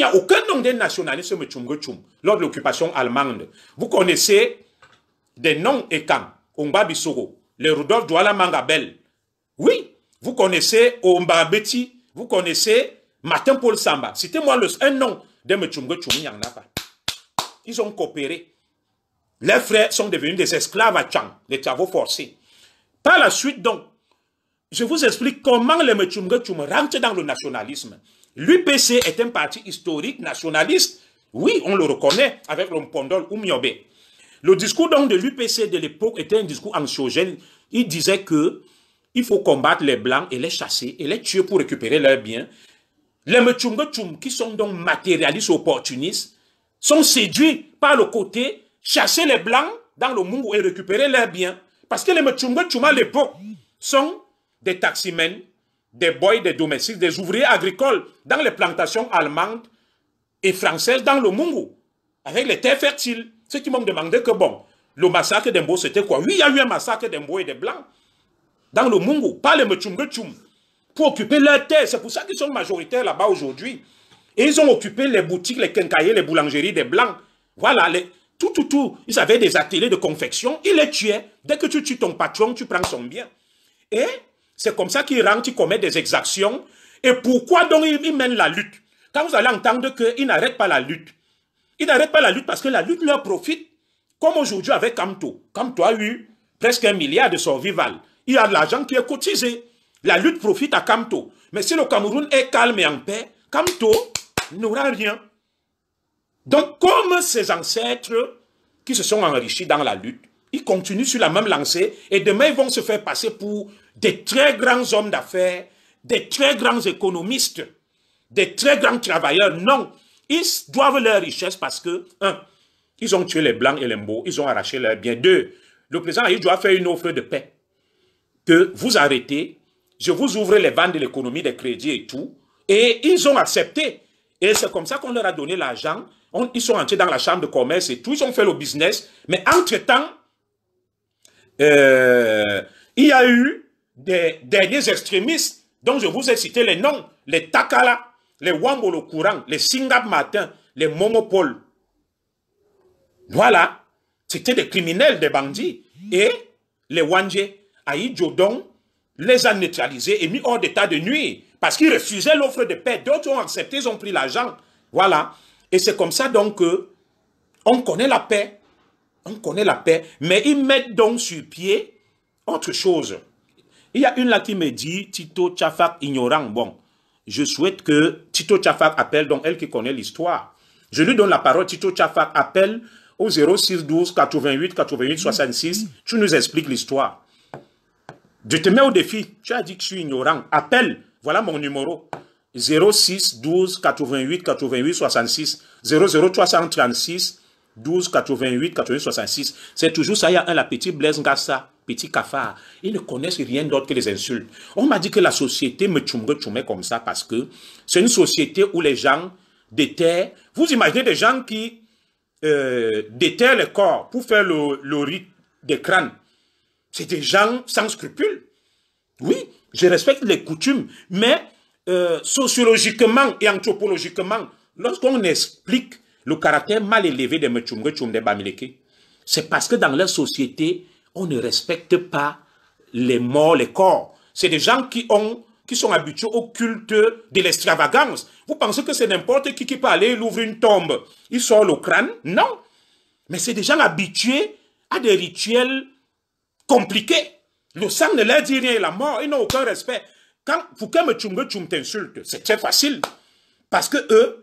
Il n'y a aucun nom de nationalisme lors de l'occupation allemande. Vous connaissez des noms et Omba Bissoro, le Rudolf Douala Mangabel. Oui, vous connaissez Omba Betty, vous connaissez Martin Paul Samba. Citez-moi un nom de Tchoum, il n'y en a pas. Ils ont coopéré. Les frères sont devenus des esclaves à Tchang, des travaux forcés. Par la suite, donc, je vous explique comment les Tchoum rentrent dans le nationalisme. L'UPC est un parti historique, nationaliste. Oui, on le reconnaît avec Rompondol ou Le discours donc de l'UPC de l'époque était un discours anxiogène. Il disait que il faut combattre les Blancs et les chasser et les tuer pour récupérer leurs biens. Les Mechunga qui sont donc matérialistes opportunistes, sont séduits par le côté chasser les Blancs dans le monde et récupérer leurs biens. Parce que les Mechunga à l'époque sont des taximènes, des boys, des domestiques, des ouvriers agricoles dans les plantations allemandes et françaises dans le Mungu, avec les terres fertiles. Ceux qui m'ont demandé que, bon, le massacre d'Embo, c'était quoi Oui, il y a eu un massacre d'Embo et des Blancs dans le Mungu, pas les Mchumgechum, pour occuper leurs terres. C'est pour ça qu'ils sont majoritaires là-bas aujourd'hui. Et ils ont occupé les boutiques, les quincaillers, les boulangeries des Blancs. Voilà, tout, tout, tout. Ils avaient des ateliers de confection, ils les tuaient. Dès que tu tues ton patron, tu prends son bien. Et c'est comme ça qu'il rentre, il commet des exactions. Et pourquoi donc il, mènent mène la lutte Quand vous allez entendre qu'il n'arrête pas la lutte, il n'arrête pas la lutte parce que la lutte leur profite. Comme aujourd'hui avec Camto. Camto a eu presque un milliard de survival. Il y a de l'argent qui est cotisé. La lutte profite à Camto. Mais si le Cameroun est calme et en paix, Camto n'aura rien. Donc comme ses ancêtres qui se sont enrichis dans la lutte, ils continuent sur la même lancée et demain ils vont se faire passer pour des très grands hommes d'affaires, des très grands économistes, des très grands travailleurs. Non, ils doivent leur richesse parce que, un, ils ont tué les blancs et les mots, ils ont arraché leurs biens. Deux, le président il doit faire une offre de paix. Que vous arrêtez, je vous ouvre les vannes de l'économie, des crédits et tout. Et ils ont accepté. Et c'est comme ça qu'on leur a donné l'argent. Ils sont entrés dans la chambre de commerce et tout. Ils ont fait le business. Mais entre-temps, euh, il y a eu des derniers extrémistes dont je vous ai cité les noms, les Takala, les Wambolo Courant, les Singap Matin, les Momopole. Voilà, c'était des criminels, des bandits. Et les Wanje, Aïd Jodon, les a neutralisés et mis hors d'état de nuit parce qu'ils refusaient l'offre de paix. D'autres ont accepté, ils ont pris l'argent. Voilà. Et c'est comme ça donc qu'on connaît la paix. On connaît la paix, mais ils mettent donc sur pied autre chose. Il y a une là qui me dit, Tito Tchafak ignorant. Bon, je souhaite que Tito Tchafak appelle, donc elle qui connaît l'histoire. Je lui donne la parole, Tito Tchafak appelle au 0612 88 88 66. Tu nous expliques l'histoire. Je te mets au défi. Tu as dit que je suis ignorant. Appelle. Voilà mon numéro. 06 12 88 88 66 00336, 336 12, 88, 88, 66. C'est toujours ça. Il y a un, la petite Blaise Ngassa, petit cafard. Ils ne connaissent rien d'autre que les insultes. On m'a dit que la société me tchoumre comme ça parce que c'est une société où les gens déterrent. Vous imaginez des gens qui euh, déterrent le corps pour faire le, le rite des crânes. C'est des gens sans scrupules. Oui, je respecte les coutumes, mais euh, sociologiquement et anthropologiquement, lorsqu'on explique le caractère mal élevé des Mchumre des Bamileke, c'est parce que dans leur société, on ne respecte pas les morts, les corps. C'est des gens qui ont qui sont habitués au culte de l'extravagance. Vous pensez que c'est n'importe qui qui peut aller, il ouvre une tombe, il sort le crâne Non. Mais c'est des gens habitués à des rituels compliqués. Le sang ne leur dit rien, la mort, ils n'ont aucun respect. Quand qu'un Mchumbe Chum t'insulte, c'est très facile. Parce que eux,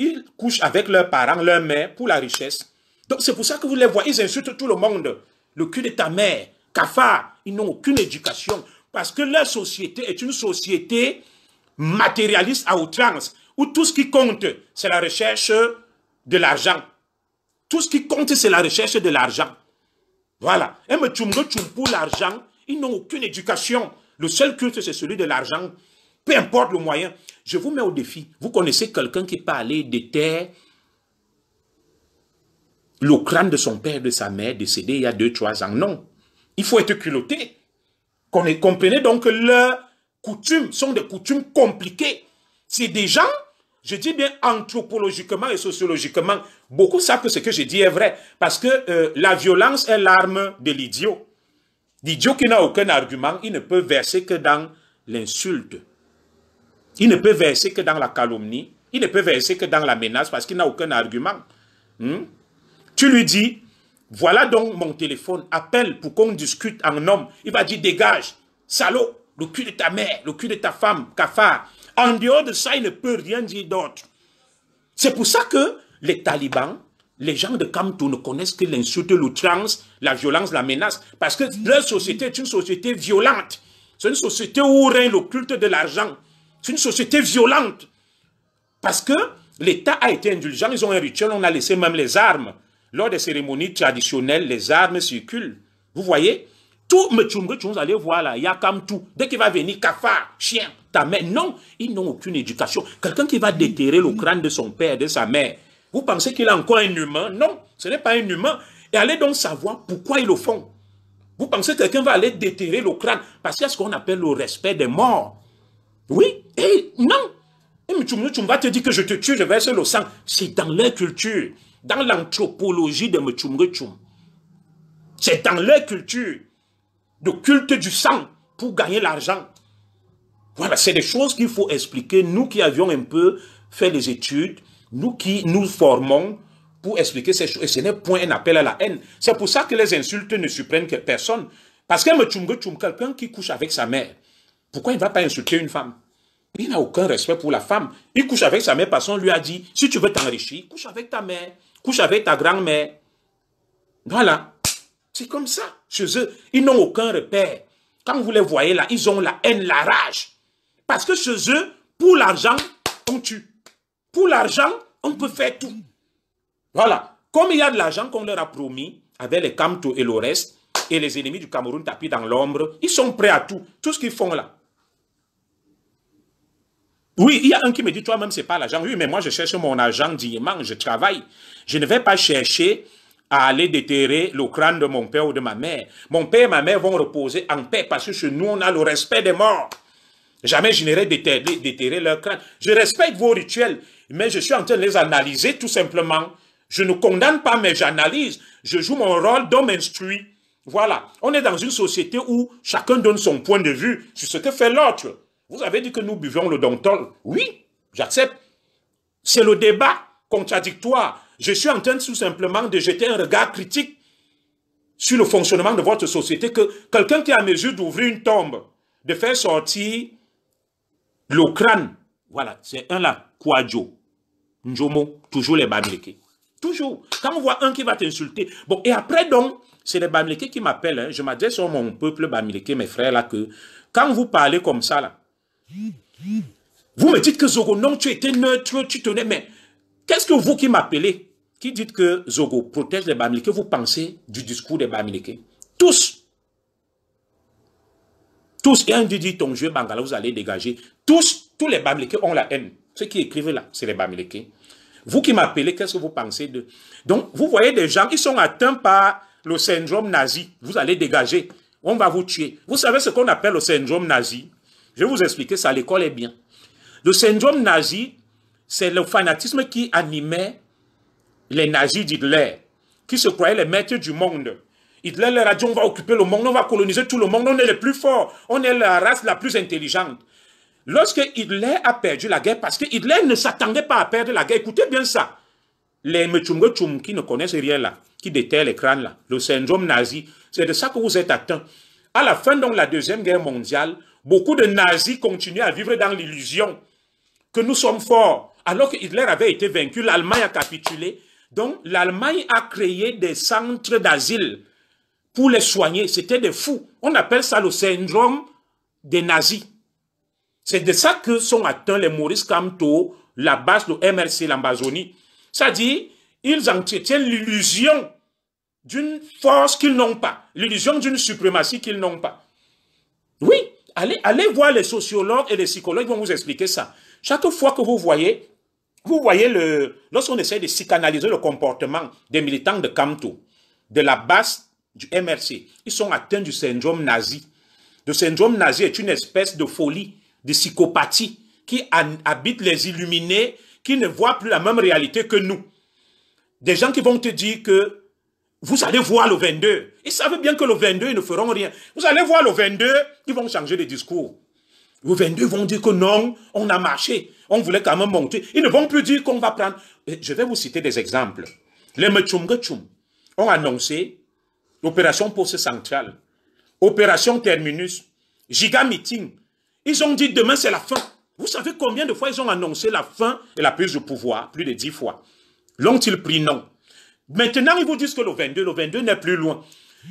ils couchent avec leurs parents, leurs mères, pour la richesse. Donc c'est pour ça que vous les voyez, ils insultent tout le monde. Le cul de ta mère, cafard, ils n'ont aucune éducation. Parce que leur société est une société matérialiste à outrance, où tout ce qui compte, c'est la recherche de l'argent. Tout ce qui compte, c'est la recherche de l'argent. Voilà. Et me pour l'argent, ils n'ont aucune éducation. Le seul culte, c'est celui de l'argent. Peu importe le moyen. Je vous mets au défi. Vous connaissez quelqu'un qui parlait des terres le crâne de son père, de sa mère, décédé il y a deux, trois ans. Non. Il faut être culotté. Comprenez donc que leurs coutumes sont des coutumes compliquées. C'est des gens, je dis bien anthropologiquement et sociologiquement, beaucoup savent que ce que je dis est vrai. Parce que euh, la violence est l'arme de l'idiot. L'idiot qui n'a aucun argument, il ne peut verser que dans l'insulte. Il ne peut verser que dans la calomnie, il ne peut verser que dans la menace parce qu'il n'a aucun argument. Hmm? Tu lui dis, voilà donc mon téléphone, appelle pour qu'on discute en homme. Il va dire, dégage, salaud, le cul de ta mère, le cul de ta femme, cafard. En dehors de ça, il ne peut rien dire d'autre. C'est pour ça que les talibans, les gens de Kamto ne connaissent que l'insulte, l'outrance, la violence, la menace. Parce que leur société est une société violente. C'est une société où règne le de l'argent. C'est une société violente. Parce que l'État a été indulgent, ils ont un rituel, on a laissé même les armes. Lors des cérémonies traditionnelles, les armes circulent. Vous voyez Tout tu vous allez voir là, il y a comme tout. Dès qu'il va venir, cafard, chien, ta mère. Non, ils n'ont aucune éducation. Quelqu'un qui va déterrer le crâne de son père, de sa mère, vous pensez qu'il est encore un humain Non, ce n'est pas un humain. Et allez donc savoir pourquoi ils le font. Vous pensez que quelqu'un va aller déterrer le crâne parce qu'il y a ce qu'on appelle le respect des morts. Oui, et eh, non, eh, va te dire que je te tue, je verse le sang. C'est dans leur culture, dans l'anthropologie de Mchum C'est dans leur culture, de culte du sang pour gagner l'argent. Voilà, c'est des choses qu'il faut expliquer. Nous qui avions un peu fait les études, nous qui nous formons pour expliquer ces choses. Et ce n'est point un appel à la haine. C'est pour ça que les insultes ne supprennent que personne. Parce qu'un Mchum quelqu'un qui couche avec sa mère, pourquoi il ne va pas insulter une femme il n'a aucun respect pour la femme. Il couche avec sa mère parce qu'on lui a dit, si tu veux t'enrichir, couche avec ta mère, couche avec ta grand-mère. Voilà. C'est comme ça. Chez eux, ils n'ont aucun repère. Quand vous les voyez là, ils ont la haine, la rage. Parce que chez eux, pour l'argent, on tue. Pour l'argent, on peut faire tout. Voilà. Comme il y a de l'argent qu'on leur a promis, avec les Camto et le reste, et les ennemis du Cameroun tapis dans l'ombre, ils sont prêts à tout. Tout ce qu'ils font là, oui, il y a un qui me dit, toi-même, c'est pas l'agent. Oui, mais moi, je cherche mon agent je travaille. Je ne vais pas chercher à aller déterrer le crâne de mon père ou de ma mère. Mon père et ma mère vont reposer en paix parce que chez nous, on a le respect des morts. Jamais je n'irai déterrer, déterrer leur crâne. Je respecte vos rituels, mais je suis en train de les analyser tout simplement. Je ne condamne pas, mais j'analyse. Je joue mon rôle d'homme instruit. Voilà. On est dans une société où chacun donne son point de vue sur ce que fait l'autre. Vous avez dit que nous buvions le dentol. Oui, j'accepte. C'est le débat contradictoire. Je suis en train tout simplement de jeter un regard critique sur le fonctionnement de votre société que quelqu'un qui est à mesure d'ouvrir une tombe, de faire sortir le crâne, voilà, c'est un là, Kouadjo, Njomo, toujours les Bamilekés. Toujours. Quand on voit un qui va t'insulter. Bon, et après donc, c'est les Bamilékés qui m'appellent. Hein. Je m'adresse à mon peuple Bamileke, mes frères là, que quand vous parlez comme ça là, vous me dites que Zogo, non, tu étais neutre, tu tenais, mais qu'est-ce que vous qui m'appelez, qui dites que Zogo protège les Bamileke, vous pensez du discours des Bamileke Tous Tous, et un dit, ton jeu Bangala, vous allez dégager. Tous, tous les Bamileke ont la haine. Ceux qui écrivent là, c'est les Bamileke. Vous qui m'appelez, qu'est-ce que vous pensez de... Donc, vous voyez des gens, qui sont atteints par le syndrome nazi. Vous allez dégager. On va vous tuer. Vous savez ce qu'on appelle le syndrome nazi je vais vous expliquer ça, l'école est bien. Le syndrome nazi, c'est le fanatisme qui animait les nazis d'Hitler, qui se croyaient les maîtres du monde. Hitler leur a dit, on va occuper le monde, on va coloniser tout le monde, on est le plus fort, on est la race la plus intelligente. Lorsque Hitler a perdu la guerre, parce que Hitler ne s'attendait pas à perdre la guerre, écoutez bien ça. Les Mchumgochum qui ne connaissent rien là, qui déterrent les crânes là, le syndrome nazi, c'est de ça que vous êtes atteint. À la fin de la Deuxième Guerre mondiale, beaucoup de nazis continuent à vivre dans l'illusion que nous sommes forts, alors que Hitler avait été vaincu, l'Allemagne a capitulé. Donc l'Allemagne a créé des centres d'asile pour les soigner. C'était des fous. On appelle ça le syndrome des nazis. C'est de ça que sont atteints les Maurice Camto, la base de MRC, l'Ambazonie. C'est-à-dire, ils entretiennent l'illusion d'une force qu'ils n'ont pas, l'illusion d'une suprématie qu'ils n'ont pas. Oui, Allez, voir les sociologues et les psychologues, ils vont vous expliquer ça. Chaque fois que vous voyez, vous voyez, le, lorsqu'on essaie de psychanalyser le comportement des militants de Camto, de la base du MRC, ils sont atteints du syndrome nazi. Le syndrome nazi est une espèce de folie, de psychopathie qui habite les illuminés, qui ne voient plus la même réalité que nous. Des gens qui vont te dire que vous allez voir le 22, ils savent bien que le 22, ils ne feront rien. Vous allez voir le 22, ils vont changer de discours. Le 22 vont dire que non, on a marché. On voulait quand même monter. Ils ne vont plus dire qu'on va prendre. Eh, je vais vous citer des exemples. Les Mechumgachum ont annoncé l'opération Poste Centrale, opération Terminus, Giga Meeting. Ils ont dit demain c'est la fin. Vous savez combien de fois ils ont annoncé la fin et la prise de pouvoir Plus de dix fois. L'ont-ils pris Non. Maintenant, ils vous disent que le 22, le 22 n'est plus loin.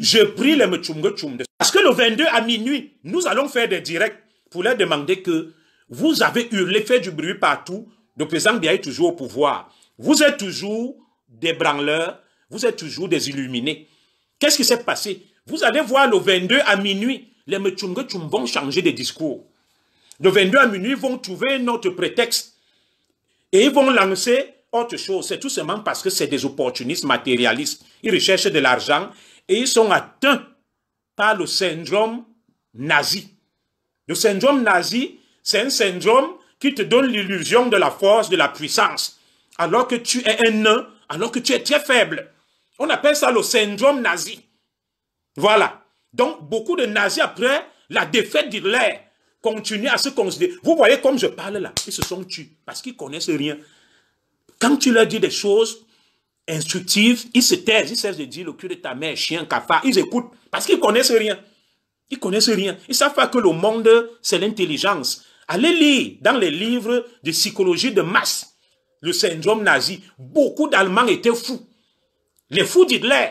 Je prie les Mchumge Parce que le 22 à minuit, nous allons faire des directs pour leur demander que vous avez eu l'effet du bruit partout. Le président Bia est toujours au pouvoir. Vous êtes toujours des branleurs. Vous êtes toujours des illuminés. Qu'est-ce qui s'est passé Vous allez voir le 22 à minuit, les Mchumge Chum vont changer de discours. Le 22 à minuit, ils vont trouver notre prétexte. Et ils vont lancer autre chose. C'est tout simplement parce que c'est des opportunistes matérialistes. Ils recherchent de l'argent et ils sont atteints par le syndrome nazi. Le syndrome nazi, c'est un syndrome qui te donne l'illusion de la force, de la puissance, alors que tu es un nain, alors que tu es très faible. On appelle ça le syndrome nazi. Voilà. Donc, beaucoup de nazis, après la défaite d'Hitler, continuent à se considérer. Vous voyez comme je parle là, ils se sont tués parce qu'ils connaissent rien. Quand tu leur dis des choses, instructive, ils se taisent, ils cessent de dire le cul de ta mère, chien, cafard, ils écoutent parce qu'ils connaissent rien. Ils connaissent rien. Ils savent pas que le monde, c'est l'intelligence. Allez lire dans les livres de psychologie de masse, le syndrome nazi. Beaucoup d'Allemands étaient fous. Les fous d'Hitler.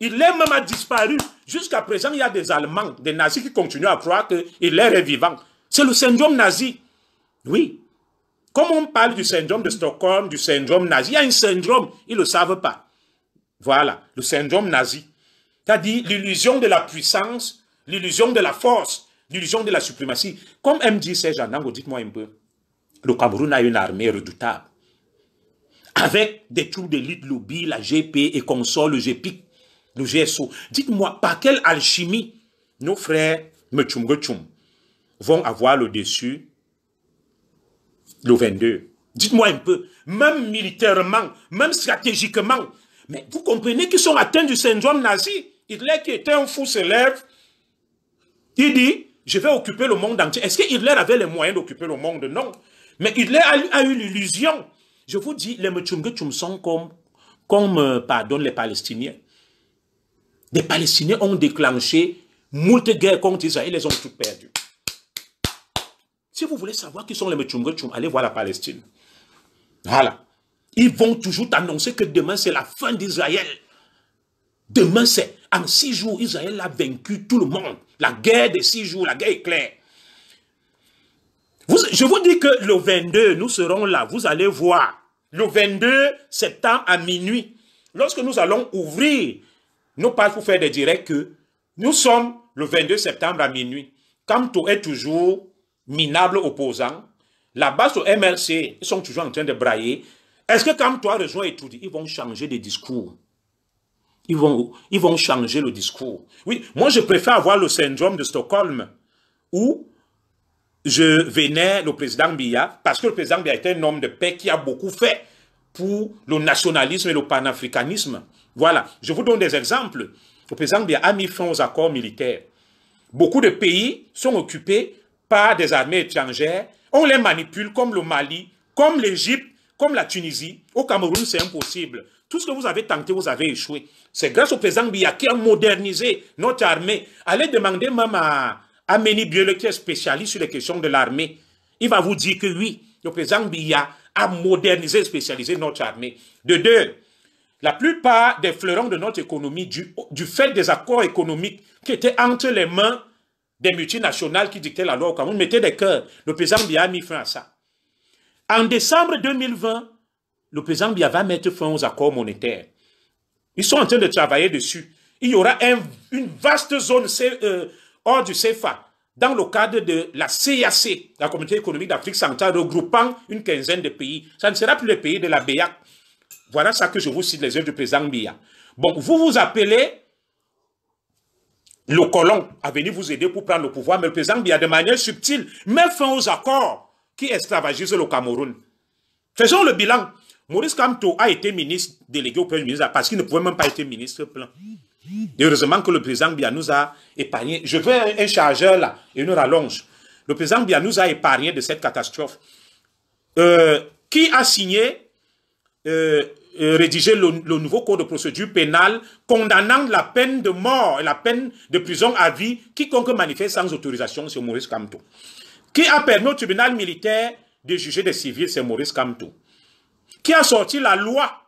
Hitler même a disparu. Jusqu'à présent, il y a des Allemands, des nazis qui continuent à croire que est vivant. C'est le syndrome nazi. Oui, comme on parle du syndrome de Stockholm, du syndrome nazi, il y a un syndrome, ils ne le savent pas. Voilà, le syndrome nazi. C'est-à-dire l'illusion de la puissance, l'illusion de la force, l'illusion de la suprématie. Comme M. dit Serge dites-moi un peu, le Cameroun a une armée redoutable. Avec des troupes d'élite, lobby, la GP et console, le GPIC, le GSO. Dites-moi, par quelle alchimie nos frères Mechumgochum vont avoir le dessus le 22. Dites-moi un peu, même militairement, même stratégiquement, mais vous comprenez qu'ils sont atteints du syndrome nazi. Hitler, qui était un fou, se lève. Il dit, je vais occuper le monde entier. Est-ce que Hitler avait les moyens d'occuper le monde Non. Mais Hitler a, eu l'illusion. Je vous dis, les Mchumge sont comme, comme euh, pardon, les Palestiniens. Les Palestiniens ont déclenché moult guerres contre Israël, ils les ont tout perdu. Si vous voulez savoir qui sont les Mechumrechum, allez voir la Palestine. Voilà. Ils vont toujours t'annoncer que demain, c'est la fin d'Israël. Demain, c'est en six jours, Israël a vaincu tout le monde. La guerre des six jours, la guerre est claire. je vous dis que le 22, nous serons là. Vous allez voir. Le 22 septembre à minuit, lorsque nous allons ouvrir nos pages pour faire des directs, nous sommes le 22 septembre à minuit. Comme est toujours minables opposants, la base au MRC, ils sont toujours en train de brailler. Est-ce que quand toi rejoins et tout ils vont changer de discours ils vont, ils vont changer le discours. Oui, moi je préfère avoir le syndrome de Stockholm où je vénère le président Biya parce que le président Biya est un homme de paix qui a beaucoup fait pour le nationalisme et le panafricanisme. Voilà, je vous donne des exemples. Le président Biya a mis fin aux accords militaires. Beaucoup de pays sont occupés par des armées étrangères. On les manipule comme le Mali, comme l'Égypte, comme la Tunisie. Au Cameroun, c'est impossible. Tout ce que vous avez tenté, vous avez échoué. C'est grâce au président Biya qui a modernisé notre armée. Allez demander même à, à Méni qui est spécialiste sur les questions de l'armée. Il va vous dire que oui, le président Biya a modernisé, spécialisé notre armée. De deux, la plupart des fleurons de notre économie, du fait des accords économiques qui étaient entre les mains des multinationales qui dictaient la loi au Cameroun, mettez des cœurs. Le président Bia a mis fin à ça. En décembre 2020, le président Bia va mettre fin aux accords monétaires. Ils sont en train de travailler dessus. Il y aura une vaste zone euh, hors du CFA dans le cadre de la CAC, la Communauté économique d'Afrique centrale, regroupant une quinzaine de pays. Ça ne sera plus le pays de la BEAC. Voilà ça que je vous cite, les œuvres du président Bia. Bon, vous vous appelez le colon a venu vous aider pour prendre le pouvoir, mais le président Bia, de manière subtile, met fin aux accords qui esclavagisent le Cameroun. Faisons le bilan. Maurice Kamto a été ministre délégué au Premier ministre parce qu'il ne pouvait même pas être ministre plein. heureusement que le président Bia nous a épargné. Je veux un chargeur là et une rallonge. Le président Bia nous a épargné de cette catastrophe. Euh, qui a signé euh, euh, rédiger le, nouveau code de procédure pénale condamnant la peine de mort et la peine de prison à vie quiconque manifeste sans autorisation, c'est Maurice Camto, Qui a permis au tribunal militaire de juger des civils, c'est Maurice Camto, Qui a sorti la loi